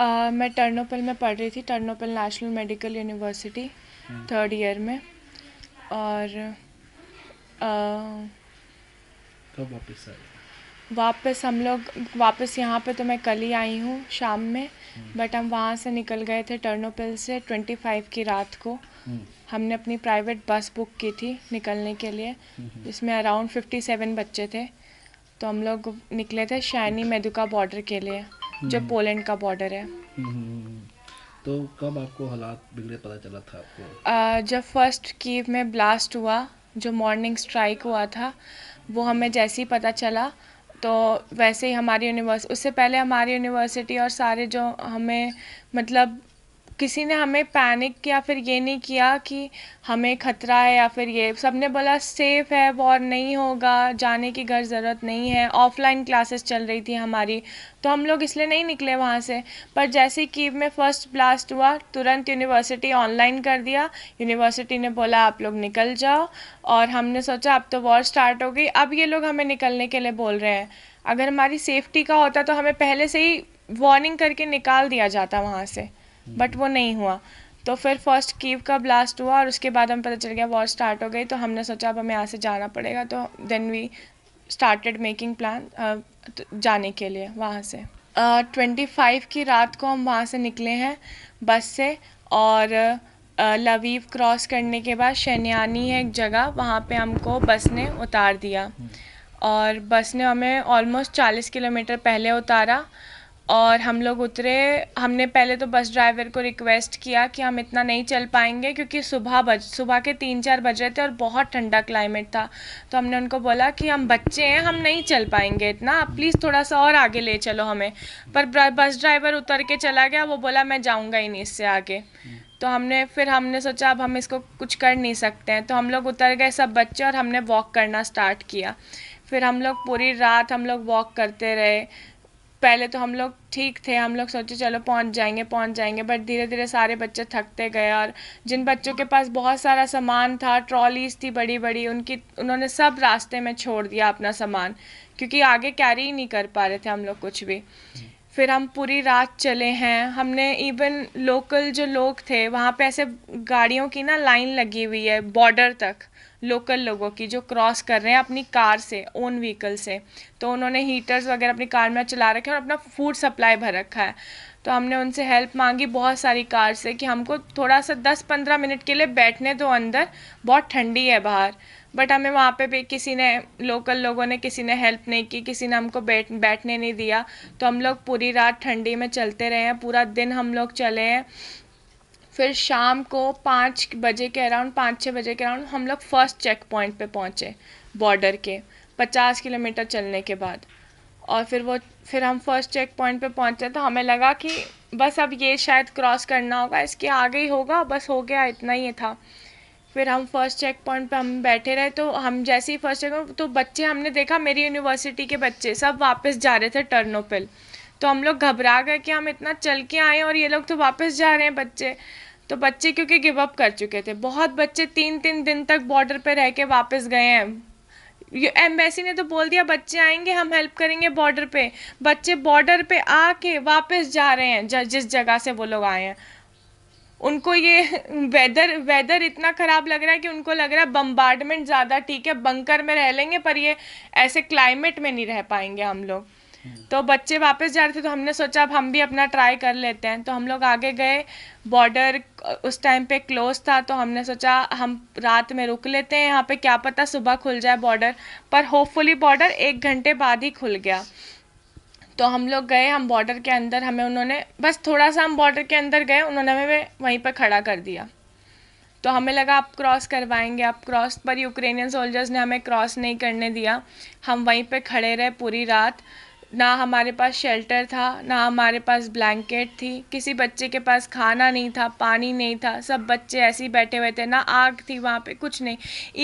मैं टर्नोपल में पढ़ रही थी Ternopil national medical university third hmm. Year में और कब वापस आए वापस हम लोग वापस यहाँ पे तो मैं कल ही आई हूँ शाम में बट हम्म। हम वहाँ से निकल गए थे टर्नोपल से ट्वेंटी फाइव की रात को हम्म। हमने अपनी प्राइवेट बस बुक की थी निकलने के लिए जिसमें अराउंड फिफ्टी सेवन बच्चे थे तो हम लोग निकले थे शैनी मेदुका बॉर्डर के लिए जब हम्म। पोलैंड का बॉर्डर है हम्म। तो कब आपको हालात बिगड़े पता चला था आपको आ, जब फर्स्ट कीव में ब्लास्ट हुआ जो मॉर्निंग स्ट्राइक हुआ था वो हमें जैसे ही पता चला तो वैसे ही हमारी यूनिवर्स उससे पहले हमारी यूनिवर्सिटी और सारे जो हमें मतलब किसी ने हमें पैनिक या फिर ये नहीं किया कि हमें खतरा है या फिर ये सब ने बोला सेफ़ है वॉर नहीं होगा जाने की घर ज़रूरत नहीं है ऑफ़लाइन क्लासेस चल रही थी हमारी तो हम लोग इसलिए नहीं निकले वहाँ से पर जैसे कीव में फ़र्स्ट ब्लास्ट हुआ तुरंत यूनिवर्सिटी ऑनलाइन कर दिया यूनिवर्सिटी ने बोला आप लोग निकल जाओ और हमने सोचा अब तो वॉर स्टार्ट हो गई अब ये लोग हमें निकलने के लिए बोल रहे हैं अगर हमारी सेफ्टी का होता तो हमें पहले से ही वार्निंग करके निकाल दिया जाता वहाँ से बट वो नहीं हुआ तो फिर फर्स्ट कीव का ब्लास्ट हुआ और उसके बाद हम पता चल गया वॉर स्टार्ट हो गई तो हमने सोचा अब हमें यहाँ से जाना पड़ेगा तो then we started making plan जाने के लिए वहाँ से ट्वेंटी uh, फाइव की रात को हम वहाँ से निकले हैं बस से और uh, लवीव क्रॉस करने के बाद शनियानी है एक जगह वहाँ पे हमको बस ने उतार दिया हम्म। और बस ने हमें ऑलमोस्ट चालीस किलोमीटर पहले उतारा और हम लोग उतरे हमने पहले तो बस ड्राइवर को रिक्वेस्ट किया कि हम इतना नहीं चल पाएंगे क्योंकि सुबह बज सुबह के तीन चार बज रहे थे और बहुत ठंडा क्लाइमेट था तो हमने उनको बोला कि हम बच्चे हैं हम नहीं चल पाएंगे इतना आप प्लीज़ थोड़ा सा और आगे ले चलो हमें पर बस ड्राइवर उतर के चला गया वो बोला मैं जाऊँगा ही नहीं इससे आगे तो हमने फिर हमने सोचा अब हम इसको कुछ कर नहीं सकते हैं तो हम लोग उतर गए सब बच्चे और हमने वॉक करना स्टार्ट किया फिर हम लोग पूरी रात हम लोग वॉक करते रहे पहले तो हम लोग ठीक थे हम लोग सोचे चलो पहुंच जाएंगे पहुंच जाएंगे बट धीरे धीरे सारे बच्चे थकते गए और जिन बच्चों के पास बहुत सारा सामान था ट्रॉलीज थी बड़ी बड़ी उनकी उन्होंने सब रास्ते में छोड़ दिया अपना सामान क्योंकि आगे कैरी ही नहीं कर पा रहे थे हम लोग कुछ भी फिर हम पूरी रात चले हैं हमने इवन लोकल जो लोग थे वहाँ पे ऐसे गाड़ियों की ना लाइन लगी हुई है बॉर्डर तक लोकल लोगों की जो क्रॉस कर रहे हैं अपनी कार से ओन व्हीकल से तो उन्होंने हीटर्स वगैरह अपनी कार में चला रखे हैं और अपना फूड सप्लाई भर रखा है तो हमने उनसे हेल्प मांगी बहुत सारी कार से कि हमको थोड़ा सा दस पंद्रह मिनट के लिए बैठने दो अंदर बहुत ठंडी है बाहर बट हमें वहाँ पे भी किसी ने लोकल लोगों ने किसी ने हेल्प नहीं की किसी ने हमको बैठ बैठने नहीं दिया तो हम लोग पूरी रात ठंडी में चलते रहे हैं पूरा दिन हम लोग चले हैं फिर शाम को पाँच बजे के अराउंड पाँच छः बजे के अराउंड हम लोग फर्स्ट चेक पॉइंट पे पहुँचे बॉर्डर के पचास किलोमीटर चलने के बाद और फिर वो फिर हम फर्स्ट चेक पॉइंट पे पहुँचे तो हमें लगा कि बस अब ये शायद क्रॉस करना होगा इसके आगे ही होगा बस हो गया इतना ही था फिर हम फर्स्ट चेक पॉइंट पे हम बैठे रहे तो हम जैसे ही फर्स्ट चेक तो बच्चे हमने देखा मेरी यूनिवर्सिटी के बच्चे सब वापस जा रहे थे टर्नोपिल तो हम लोग घबरा गए कि हम इतना चल के आए और ये लोग तो वापस जा रहे हैं बच्चे तो बच्चे क्योंकि गिव अप कर चुके थे बहुत बच्चे तीन तीन दिन तक बॉर्डर पे रह के वापस गए हैं एम्बेसी ने तो बोल दिया बच्चे आएंगे हम हेल्प करेंगे बॉर्डर पे बच्चे बॉर्डर पे आके वापस जा रहे हैं जिस जगह से वो लोग आए हैं उनको ये वेदर वेदर इतना ख़राब लग रहा है कि उनको लग रहा है बम्बार्डमेंट ज़्यादा ठीक है बंकर में रह लेंगे पर ये ऐसे क्लाइमेट में नहीं रह पाएंगे हम लोग तो बच्चे वापस जा रहे थे तो हमने सोचा अब हम भी अपना ट्राई कर लेते हैं तो हम लोग आगे गए बॉर्डर उस टाइम पे क्लोज था तो हमने सोचा हम रात में रुक लेते हैं यहाँ पे क्या पता सुबह खुल जाए बॉर्डर पर होपफुली बॉर्डर एक घंटे बाद ही खुल गया तो हम लोग गए हम बॉर्डर के अंदर हमें उन्होंने बस थोड़ा सा हम बॉर्डर के अंदर गए उन्होंने हमें वहीं पर खड़ा कर दिया तो हमें लगा आप क्रॉस करवाएंगे आप क्रॉस पर यूक्रेनियन सोल्जर्स ने हमें क्रॉस नहीं करने दिया हम वहीं पे खड़े रहे पूरी रात ना हमारे पास शेल्टर था ना हमारे पास ब्लैंकेट थी किसी बच्चे के पास खाना नहीं था पानी नहीं था सब बच्चे ऐसे ही बैठे हुए थे ना आग थी वहाँ पे कुछ नहीं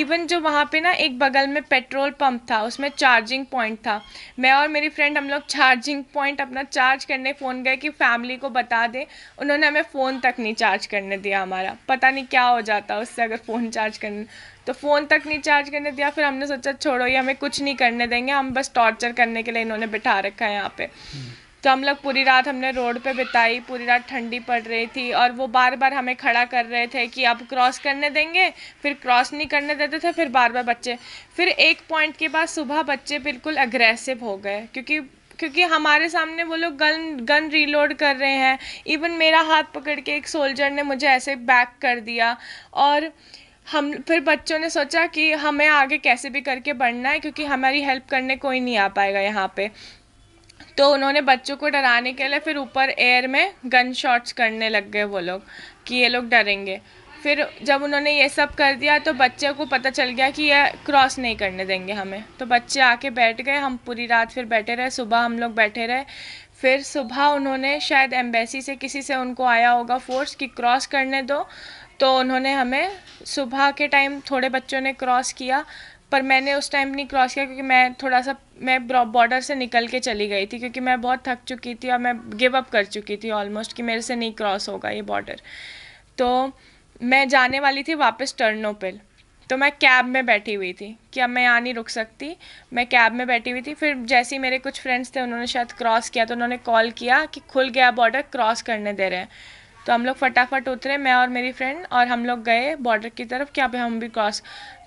इवन जो वहाँ पे ना एक बगल में पेट्रोल पंप था उसमें चार्जिंग पॉइंट था मैं और मेरी फ्रेंड हम लोग चार्जिंग पॉइंट अपना चार्ज करने फ़ोन गए कि फैमिली को बता दें उन्होंने हमें फ़ोन तक नहीं चार्ज करने दिया हमारा पता नहीं क्या हो जाता उससे अगर फ़ोन चार्ज करने तो फ़ोन तक नहीं चार्ज करने दिया फिर हमने सोचा छोड़ो ये हमें कुछ नहीं करने देंगे हम बस टॉर्चर करने के लिए इन्होंने बिठा रखा है यहाँ पे हम्म। तो हम लोग पूरी रात हमने रोड पे बिताई पूरी रात ठंडी पड़ रही थी और वो बार बार हमें खड़ा कर रहे थे कि आप क्रॉस करने देंगे फिर क्रॉस नहीं करने देते थे फिर बार बार बच्चे फिर एक पॉइंट के बाद सुबह बच्चे बिल्कुल अग्रेसिव हो गए क्योंकि क्योंकि हमारे सामने वो लोग गन गन रीलोड कर रहे हैं इवन मेरा हाथ पकड़ के एक सोल्जर ने मुझे ऐसे बैक कर दिया और हम फिर बच्चों ने सोचा कि हमें आगे कैसे भी करके बढ़ना है क्योंकि हमारी हेल्प करने कोई नहीं आ पाएगा यहाँ पे तो उन्होंने बच्चों को डराने के लिए फिर ऊपर एयर में गन शॉट्स करने लग गए वो लोग कि ये लोग डरेंगे फिर जब उन्होंने ये सब कर दिया तो बच्चे को पता चल गया कि ये क्रॉस नहीं करने देंगे हमें तो बच्चे आके बैठ गए हम पूरी रात फिर बैठे रहे सुबह हम लोग बैठे रहे फिर सुबह उन्होंने शायद एम्बेसी से किसी से उनको आया होगा फोर्स कि क्रॉस करने दो तो उन्होंने हमें सुबह के टाइम थोड़े बच्चों ने क्रॉस किया पर मैंने उस टाइम नहीं क्रॉस किया क्योंकि मैं थोड़ा सा मैं बॉर्डर से निकल के चली गई थी क्योंकि मैं बहुत थक चुकी थी और मैं गिव अप कर चुकी थी ऑलमोस्ट कि मेरे से नहीं क्रॉस होगा ये बॉर्डर तो मैं जाने वाली थी वापस टर्नों पर तो मैं कैब में बैठी हुई थी कि अब मैं यहाँ नहीं रुक सकती मैं कैब में बैठी हुई थी फिर जैसे ही मेरे कुछ फ्रेंड्स थे उन्होंने शायद क्रॉस किया तो उन्होंने कॉल किया कि खुल गया बॉर्डर क्रॉस करने दे रहे हैं तो हम लोग फटाफट उतरे मैं और मेरी फ्रेंड और हम लोग गए बॉर्डर की तरफ क्या पे हम भी क्रॉस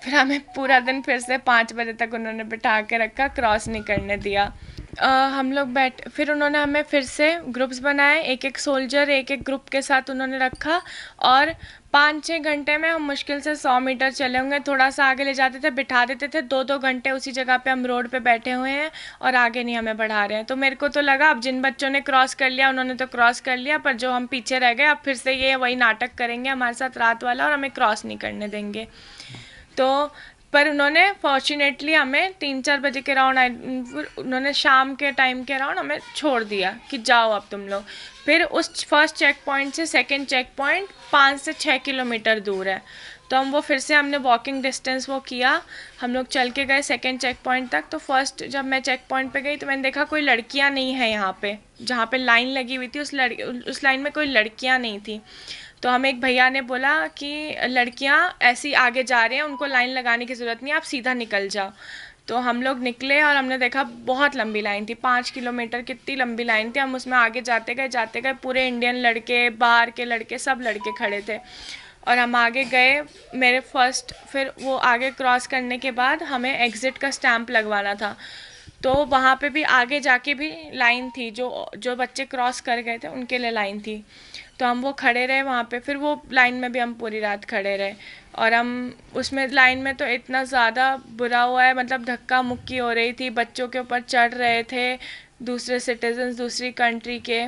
फिर हमें पूरा दिन फिर से पाँच बजे तक उन्होंने बिठा के रखा क्रॉस नहीं करने दिया हम लोग बैठ फिर उन्होंने हमें फिर से ग्रुप्स बनाए एक एक सोल्जर एक एक ग्रुप के साथ उन्होंने रखा और पाँच छः घंटे में हम मुश्किल से सौ मीटर चले होंगे थोड़ा सा आगे ले जाते थे बिठा देते थे दो दो घंटे उसी जगह पे हम रोड पे बैठे हुए हैं और आगे नहीं हमें बढ़ा रहे हैं तो मेरे को तो लगा अब जिन बच्चों ने क्रॉस कर लिया उन्होंने तो क्रॉस कर लिया पर जो हम पीछे रह गए अब फिर से ये वही नाटक करेंगे हमारे साथ रात वाला और हमें क्रॉस नहीं करने देंगे तो पर उन्होंने फॉर्चुनेटली हमें तीन चार बजे के राउंड आए उन्होंने शाम के टाइम के राउंड हमें छोड़ दिया कि जाओ अब तुम लोग फिर उस फर्स्ट चेक पॉइंट से सेकेंड चेक पॉइंट पाँच से छः किलोमीटर दूर है तो हम वो फिर से हमने वॉकिंग डिस्टेंस वो किया हम लोग चल के गए सेकेंड चेक पॉइंट तक तो फर्स्ट जब मैं चेक पॉइंट पे गई तो मैंने देखा कोई लड़कियां नहीं है यहाँ पे जहाँ पे लाइन लगी हुई थी उस लड़ उस लाइन में कोई लड़कियां नहीं थी तो हमें एक भैया ने बोला कि लड़कियां ऐसी आगे जा रही हैं उनको लाइन लगाने की ज़रूरत नहीं आप सीधा निकल जाओ तो हम लोग निकले और हमने देखा बहुत लंबी लाइन थी पाँच किलोमीटर कितनी लंबी लाइन थी हम उसमें आगे जाते गए जाते गए पूरे इंडियन लड़के बाहर के लड़के सब लड़के खड़े थे और हम आगे गए मेरे फर्स्ट फिर वो आगे क्रॉस करने के बाद हमें एग्ज़िट का स्टैम्प लगवाना था तो वहाँ पे भी आगे जाके भी लाइन थी जो जो बच्चे क्रॉस कर गए थे उनके लिए लाइन थी तो हम वो खड़े रहे वहाँ पे फिर वो लाइन में भी हम पूरी रात खड़े रहे और हम उसमें लाइन में तो इतना ज़्यादा बुरा हुआ है मतलब धक्का मुक्की हो रही थी बच्चों के ऊपर चढ़ रहे थे दूसरे सिटीजन्स दूसरी कंट्री के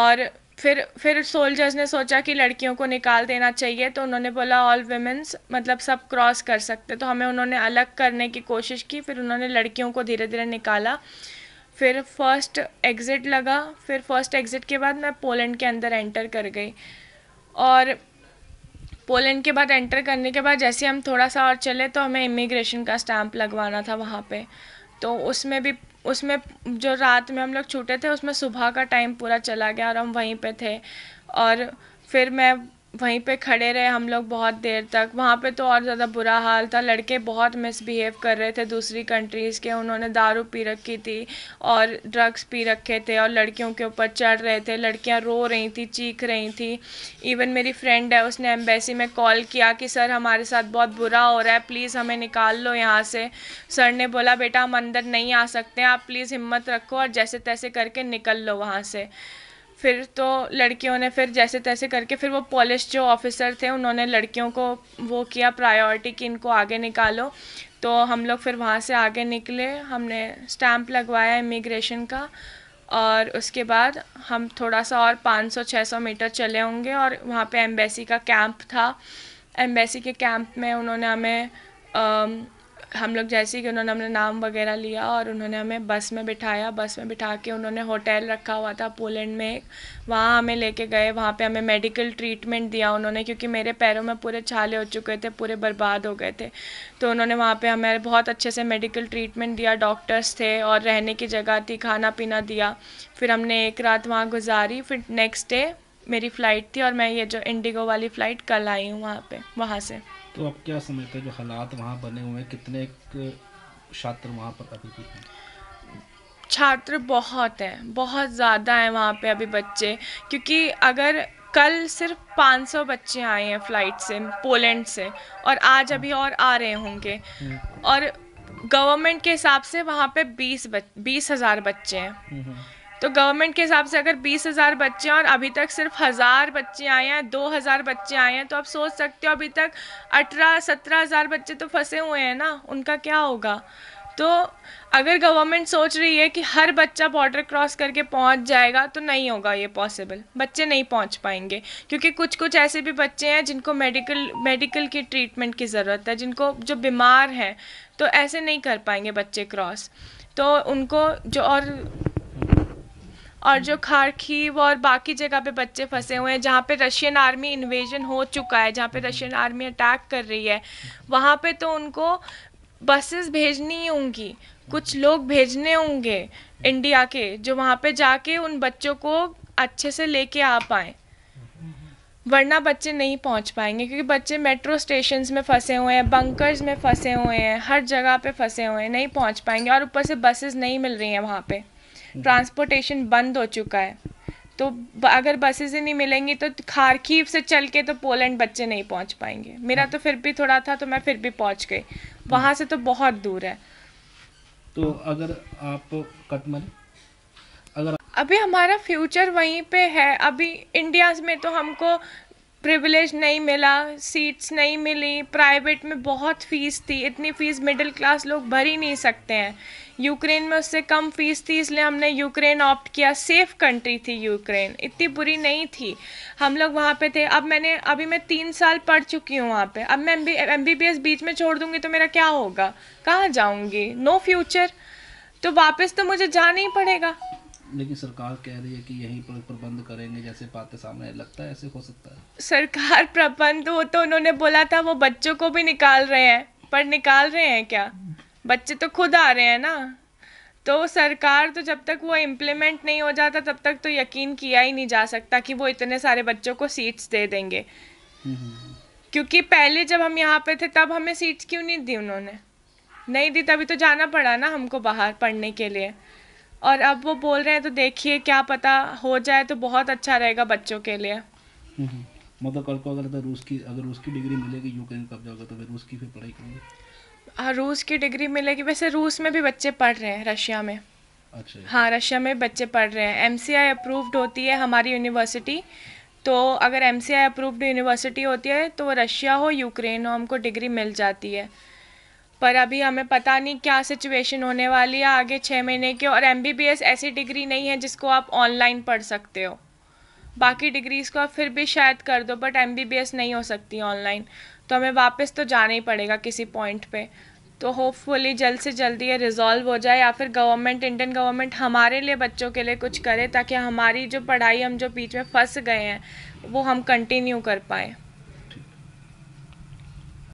और फिर फिर सोल्जर्स ने सोचा कि लड़कियों को निकाल देना चाहिए तो उन्होंने बोला ऑल वेमेंस मतलब सब क्रॉस कर सकते तो हमें उन्होंने अलग करने की कोशिश की फिर उन्होंने लड़कियों को धीरे धीरे निकाला फिर फर्स्ट एग्ज़िट लगा फिर फर्स्ट एग्ज़िट के बाद मैं पोलैंड के अंदर एंटर कर गई और पोलैंड के बाद एंटर करने के बाद जैसे हम थोड़ा सा और चले तो हमें इमिग्रेशन का स्टैम्प लगवाना था वहाँ पे तो उसमें भी उसमें जो रात में हम लोग छूटे थे उसमें सुबह का टाइम पूरा चला गया और हम वहीं पे थे और फिर मैं वहीं पे खड़े रहे हम लोग बहुत देर तक वहाँ पे तो और ज़्यादा बुरा हाल था लड़के बहुत मिसबिहेव कर रहे थे दूसरी कंट्रीज़ के उन्होंने दारू पी रखी थी और ड्रग्स पी रखे थे और लड़कियों के ऊपर चढ़ रहे थे लड़कियाँ रो रही थी चीख रही थी इवन मेरी फ्रेंड है उसने एम्बेसी में कॉल किया कि सर हमारे साथ बहुत बुरा हो रहा है प्लीज़ हमें निकाल लो यहाँ से सर ने बोला बेटा हम अंदर नहीं आ सकते आप प्लीज़ हिम्मत रखो और जैसे तैसे करके निकल लो वहाँ से फिर तो लड़कियों ने फिर जैसे तैसे करके फिर वो पॉलिश जो ऑफिसर थे उन्होंने लड़कियों को वो किया प्रायोरिटी कि इनको आगे निकालो तो हम लोग फिर वहाँ से आगे निकले हमने स्टैम्प लगवाया इमिग्रेशन का और उसके बाद हम थोड़ा सा और 500-600 मीटर चले होंगे और वहाँ पे एम्बेसी का कैंप था एम्बेसी के कैंप में उन्होंने हमें हम लोग जैसे कि उन्होंने हमने नाम वगैरह लिया और उन्होंने हमें बस में बिठाया बस में बिठा के उन्होंने होटल रखा हुआ था पोलैंड में वहाँ हमें लेके गए वहाँ पे हमें मेडिकल ट्रीटमेंट दिया उन्होंने क्योंकि मेरे पैरों में पूरे छाले हो चुके थे पूरे बर्बाद हो गए थे तो उन्होंने वहाँ पर हमें बहुत अच्छे से मेडिकल ट्रीटमेंट दिया डॉक्टर्स थे और रहने की जगह थी खाना पीना दिया फिर हमने एक रात वहाँ गुजारी फिर नेक्स्ट डे मेरी फ़्लाइट थी और मैं ये जो इंडिगो वाली फ़्लाइट कल आई हूँ वहाँ पर वहाँ से तो आप क्या समझते हैं जो हालात वहाँ बने हुए हैं कितने छात्र वहाँ पर अभी भी हैं छात्र बहुत हैं बहुत ज़्यादा हैं वहाँ पे अभी बच्चे क्योंकि अगर कल सिर्फ 500 बच्चे आए हैं फ्लाइट से पोलैंड से और आज अभी और आ रहे होंगे हम्म। और गवर्नमेंट के हिसाब से वहाँ पे बीस बीस हज़ार बच्चे हैं हम्म, हम्म। तो गवर्नमेंट के हिसाब से अगर बीस हज़ार बच्चे हैं और अभी तक सिर्फ हज़ार बच्चे आए हैं दो हज़ार बच्चे आए हैं तो आप सोच सकते हो अभी तक अठारह सत्रह हज़ार बच्चे तो फंसे हुए हैं ना उनका क्या होगा तो अगर गवर्नमेंट सोच रही है कि हर बच्चा बॉर्डर क्रॉस करके पहुंच जाएगा तो नहीं होगा ये पॉसिबल बच्चे नहीं पहुंच पाएंगे क्योंकि कुछ कुछ ऐसे भी बच्चे हैं जिनको मेडिकल मेडिकल की ट्रीटमेंट की ज़रूरत है जिनको जो बीमार हैं तो ऐसे नहीं कर पाएंगे बच्चे क्रॉस तो उनको जो और और जो खारखीव और बाकी जगह पे बच्चे फंसे हुए हैं जहाँ पे रशियन आर्मी इन्वेजन हो चुका है जहाँ पे हम्म। रशियन आर्मी अटैक कर रही है वहाँ पे तो उनको बसेस भेजनी होंगी कुछ लोग भेजने होंगे इंडिया के जो वहाँ पे जाके उन बच्चों को अच्छे से लेके आ पाए वरना बच्चे नहीं पहुंच पाएंगे क्योंकि बच्चे मेट्रो स्टेशन में फंसे हुए हैं बंकर्स में फंसे हुए हैं हर जगह पे फंसे हुए हैं नहीं पहुंच पाएंगे और ऊपर से बसेस नहीं मिल रही हैं वहाँ पे हम्म। ट्रांसपोर्टेशन बंद हो चुका है तो अगर बसेस ही नहीं मिलेंगी तो खारखी से चल के तो पोलैंड बच्चे नहीं पहुंच पाएंगे मेरा हाँ। तो फिर भी थोड़ा था तो मैं फिर भी पहुंच गई वहाँ से तो बहुत दूर है तो अगर आप कटमल अगर अभी हमारा फ्यूचर वहीं पे है अभी इंडिया में तो हमको प्रिविलेज नहीं मिला सीट्स नहीं मिली प्राइवेट में बहुत फीस थी इतनी फीस मिडिल क्लास लोग भर ही नहीं सकते हैं यूक्रेन में उससे कम फीस थी इसलिए हमने यूक्रेन ऑप्ट किया सेफ कंट्री थी यूक्रेन इतनी बुरी नहीं थी हम लोग वहाँ पे थे अब मैंने अभी मैं तीन साल पढ़ चुकी हूँ वहाँ पे अब मैं एम बी बीच में छोड़ दूँगी तो मेरा क्या होगा कहाँ जाऊँगी नो फ्यूचर तो वापस तो मुझे जाना ही पड़ेगा लेकिन सरकार कह रही है कि यहीं पर प्रबंध करेंगे जैसे पाते सामने लगता है ऐसे हो सकता है सरकार प्रबंध वो तो उन्होंने बोला था वो बच्चों को भी निकाल रहे हैं पर निकाल रहे हैं क्या बच्चे तो खुद आ रहे हैं ना तो सरकार तो जब तक वो इम्प्लीमेंट नहीं हो जाता तब तक तो यकीन किया ही नहीं जा सकता कि वो इतने सारे बच्चों को सीट्स दे देंगे हम्म। क्योंकि पहले जब हम यहाँ पे थे तब हमें सीट्स क्यों नहीं दी उन्होंने नहीं दी तभी तो जाना पड़ा ना हमको बाहर पढ़ने के लिए और अब वो बोल रहे हैं तो देखिए क्या पता हो जाए तो बहुत अच्छा रहेगा बच्चों के लिए हम्म, हम्म। मतलब कल को अगर तो रूस की अगर रूस की डिग्री मिलेगी यूक्रेन कब जाओगे तो फिर रूस की फिर पढ़ाई करूँगी हाँ रूस की डिग्री मिलेगी वैसे रूस में भी बच्चे पढ़ रहे हैं रशिया में अच्छा हाँ रशिया में बच्चे पढ़ रहे हैं एम अप्रूव्ड होती है हमारी यूनिवर्सिटी तो अगर एम अप्रूव्ड यूनिवर्सिटी होती है तो रशिया हो यूक्रेन हो हमको डिग्री मिल जाती है पर अभी हमें पता नहीं क्या सिचुएशन होने वाली है आगे छः महीने की और एम ऐसी डिग्री नहीं है जिसको आप ऑनलाइन पढ़ सकते हो बाकी डिग्रीज़ को आप फिर भी शायद कर दो बट एम नहीं हो सकती ऑनलाइन तो हमें वापस तो जाना ही पड़ेगा किसी पॉइंट पे तो होपफुली जल्द से जल्दी ये रिज़ॉल्व हो जाए या फिर गवर्नमेंट इंडियन गवर्नमेंट हमारे लिए बच्चों के लिए कुछ करे ताकि हमारी जो पढ़ाई हम जो बीच में फंस गए हैं वो हम कंटिन्यू कर पाएँ